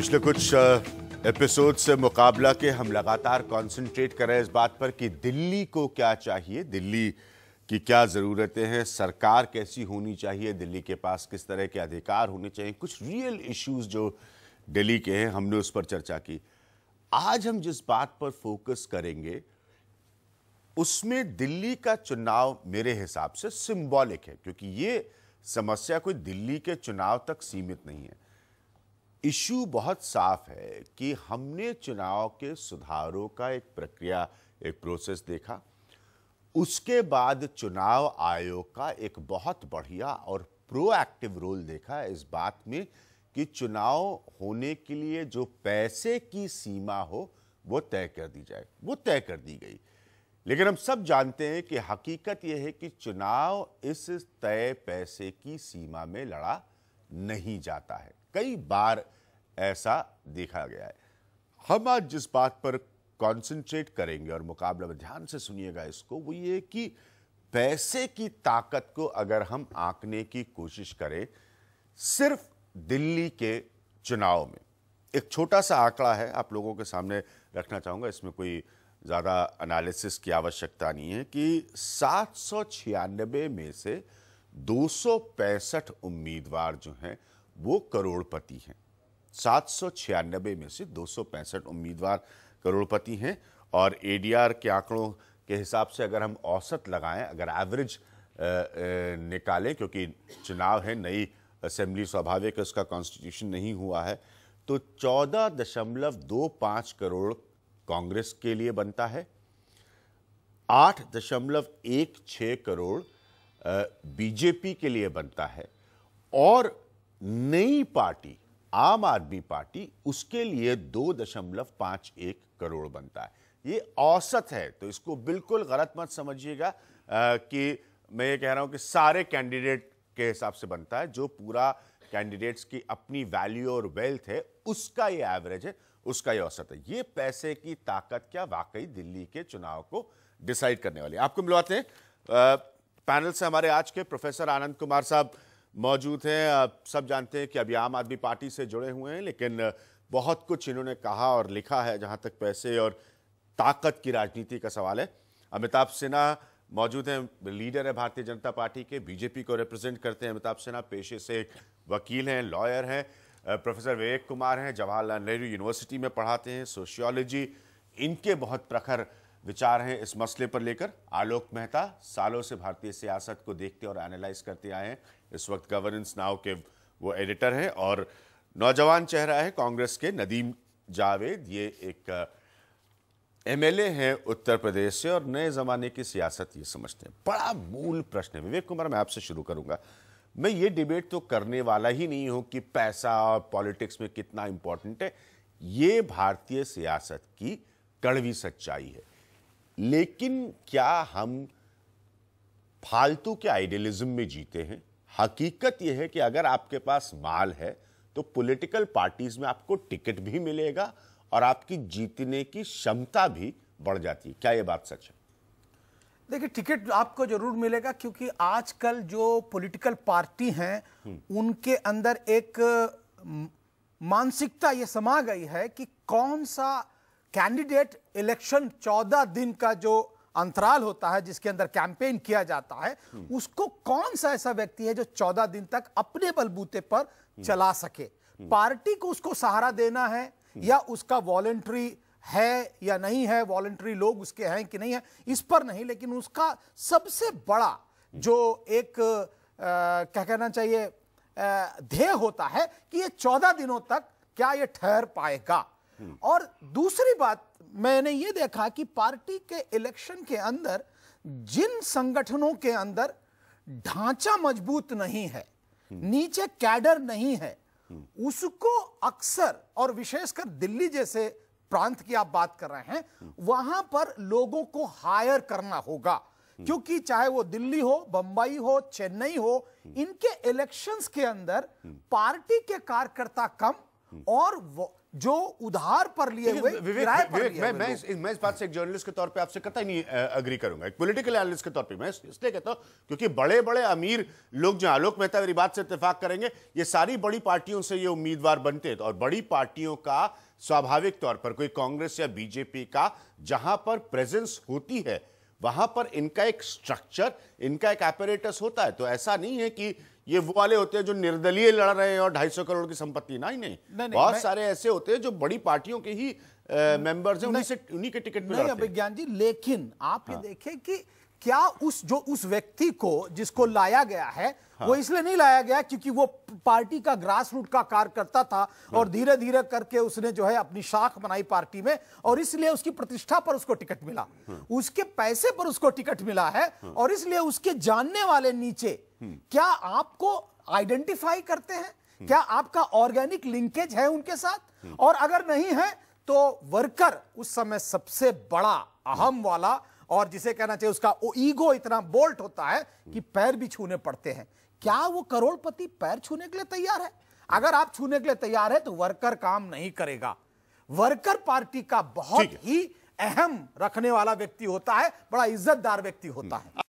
पिछले कुछ एपिसोड से मुकाबला के हम लगातार कंसंट्रेट कर रहे हैं इस बात पर कि दिल्ली को क्या चाहिए दिल्ली की क्या ज़रूरतें हैं सरकार कैसी होनी चाहिए दिल्ली के पास किस तरह के अधिकार होने चाहिए कुछ रियल इश्यूज जो दिल्ली के हैं हमने उस पर चर्चा की आज हम जिस बात पर फोकस करेंगे उसमें दिल्ली का चुनाव मेरे हिसाब से सिंबॉलिक है क्योंकि ये समस्या कोई दिल्ली के चुनाव तक सीमित नहीं है इशू बहुत साफ है कि हमने चुनाव के सुधारों का एक प्रक्रिया एक प्रोसेस देखा उसके बाद चुनाव आयोग का एक बहुत बढ़िया और प्रोएक्टिव रोल देखा इस बात में कि चुनाव होने के लिए जो पैसे की सीमा हो वो तय कर दी जाए वो तय कर दी गई लेकिन हम सब जानते हैं कि हकीकत यह है कि चुनाव इस तय पैसे की सीमा में लड़ा नहीं जाता है कई बार ऐसा देखा गया है हम आज जिस बात पर कंसंट्रेट करेंगे और मुकाबला ध्यान से सुनिएगा इसको वो ये कि पैसे की ताकत को अगर हम आंकने की कोशिश करें सिर्फ दिल्ली के चुनाव में एक छोटा सा आंकड़ा है आप लोगों के सामने रखना चाहूँगा इसमें कोई ज़्यादा एनालिसिस की आवश्यकता नहीं है कि सात में से दो उम्मीदवार जो हैं वो करोड़पति हैं सात में से दो उम्मीदवार करोड़पति हैं और एडीआर के आंकड़ों के हिसाब से अगर हम औसत लगाएं अगर एवरेज निकालें क्योंकि चुनाव है नई असेंबली स्वाभाविक उसका कॉन्स्टिट्यूशन नहीं हुआ है तो चौदह दशमलव दो पाँच करोड़ कांग्रेस के लिए बनता है आठ दशमलव एक छः करोड़ बीजेपी के लिए बनता है और नई पार्टी आम आदमी पार्टी उसके लिए दो दशमलव पाँच एक करोड़ बनता है ये औसत है तो इसको बिल्कुल गलत मत समझिएगा कि मैं ये कह रहा हूँ कि सारे कैंडिडेट के हिसाब से बनता है जो पूरा कैंडिडेट्स की अपनी वैल्यू और वेल्थ है उसका ये एवरेज है उसका ये औसत है ये पैसे की ताकत क्या वाकई दिल्ली के चुनाव को डिसाइड करने वाली आपको मिलवाते हैं पैनल से हमारे आज के प्रोफेसर आनंद कुमार साहब मौजूद हैं आप सब जानते हैं कि अभी आम आदमी पार्टी से जुड़े हुए हैं लेकिन बहुत कुछ इन्होंने कहा और लिखा है जहां तक पैसे और ताकत की राजनीति का सवाल है अमिताभ सिन्हा मौजूद हैं लीडर है भारतीय जनता पार्टी के बीजेपी को रिप्रेजेंट करते हैं अमिताभ सिन्हा पेशे से एक वकील हैं लॉयर हैं प्रोफेसर विवेक कुमार हैं जवाहरलाल नेहरू यूनिवर्सिटी में पढ़ाते हैं सोशियोलॉजी इनके बहुत प्रखर विचार हैं इस मसले पर लेकर आलोक मेहता सालों से भारतीय सियासत को देखते और एनालाइज करते आए हैं इस वक्त गवर्नेंस नाव के वो एडिटर हैं और नौजवान चेहरा है कांग्रेस के नदीम जावेद ये एक एमएलए हैं उत्तर प्रदेश से और नए ज़माने की सियासत ये समझते हैं बड़ा मूल प्रश्न है विवेक कुमार मैं आपसे शुरू करूंगा मैं ये डिबेट तो करने वाला ही नहीं हूं कि पैसा और पॉलिटिक्स में कितना इंपॉर्टेंट है ये भारतीय सियासत की कड़वी सच्चाई है लेकिन क्या हम फालतू के आइडियलिज्म में जीते हैं हकीकत यह है कि अगर आपके पास माल है तो पॉलिटिकल पार्टीज में आपको टिकट भी मिलेगा और आपकी जीतने की क्षमता भी बढ़ जाती है क्या यह बात सच है देखिए टिकट आपको जरूर मिलेगा क्योंकि आजकल जो पॉलिटिकल पार्टी हैं हम्म। उनके अंदर एक मानसिकता ये समा गई है कि कौन सा कैंडिडेट इलेक्शन चौदह दिन का जो अंतराल होता है जिसके अंदर कैंपेन किया जाता है उसको कौन सा ऐसा व्यक्ति है जो चौदह दिन तक अपने बलबूते पर चला सके पार्टी को उसको सहारा देना है या उसका वॉलेंट्री है या नहीं है वॉलेंट्री लोग उसके हैं कि नहीं है इस पर नहीं लेकिन उसका सबसे बड़ा जो एक आ, क्या कहना चाहिए ध्येय होता है कि ये चौदह दिनों तक क्या ये ठहर पाएगा और दूसरी बात मैंने ये देखा कि पार्टी के इलेक्शन के अंदर जिन संगठनों के अंदर ढांचा मजबूत नहीं है नीचे कैडर नहीं है उसको अक्सर और विशेषकर दिल्ली जैसे प्रांत की आप बात कर रहे हैं वहां पर लोगों को हायर करना होगा क्योंकि चाहे वो दिल्ली हो बंबई हो चेन्नई हो इनके इलेक्शंस के अंदर पार्टी के कार्यकर्ता कम और जो उधार पर लिए हुए विवेक, पर विवेक लिए मैं मैं इस, मैं इस बात से एक जर्नलिस्ट के तौर पे आपसे कतई नहीं अग्री करूंगा एक पॉलिटिकल एनालिस्ट के तौर पे मैं इसलिए कहता हूं क्योंकि बड़े बड़े अमीर लोग जो आलोक मेहता मेरी बात से इतफाक करेंगे ये सारी बड़ी पार्टियों से ये उम्मीदवार बनते हैं तो और बड़ी पार्टियों का स्वाभाविक तौर पर कोई कांग्रेस या बीजेपी का जहां पर प्रेजेंस होती है वहां पर इनका एक स्ट्रक्चर इनका एक एपरेटस होता है तो ऐसा नहीं है कि ये वो वाले होते हैं जो निर्दलीय लड़ रहे हैं और 250 करोड़ की संपत्ति ना ही नहीं, नहीं बहुत सारे ऐसे होते हैं जो बड़ी पार्टियों के ही मेंबर्स हैं उन्हीं से उन्हीं के टिकट मिला विज्ञान जी लेकिन आप हाँ। ये देखें कि क्या उस जो उस व्यक्ति को जिसको लाया गया है हाँ। वो इसलिए नहीं लाया गया क्योंकि वो पार्टी का ग्रास रूट का कार्यकर्ता था हाँ। और धीरे धीरे करके उसने जो है अपनी शाख बनाई पार्टी में और इसलिए उसकी प्रतिष्ठा पर उसको टिकट मिला हाँ। उसके पैसे पर उसको टिकट मिला है हाँ। और इसलिए उसके जानने वाले नीचे क्या आपको आइडेंटिफाई करते हैं क्या आपका ऑर्गेनिक लिंकेज है उनके साथ और अगर नहीं है तो वर्कर उस समय सबसे बड़ा अहम वाला और जिसे कहना चाहिए उसका ईगो इतना बोल्ट होता है कि पैर भी छूने पड़ते हैं क्या वो करोड़पति पैर छूने के लिए तैयार है अगर आप छूने के लिए तैयार है तो वर्कर काम नहीं करेगा वर्कर पार्टी का बहुत ही अहम रखने वाला व्यक्ति होता है बड़ा इज्जतदार व्यक्ति होता है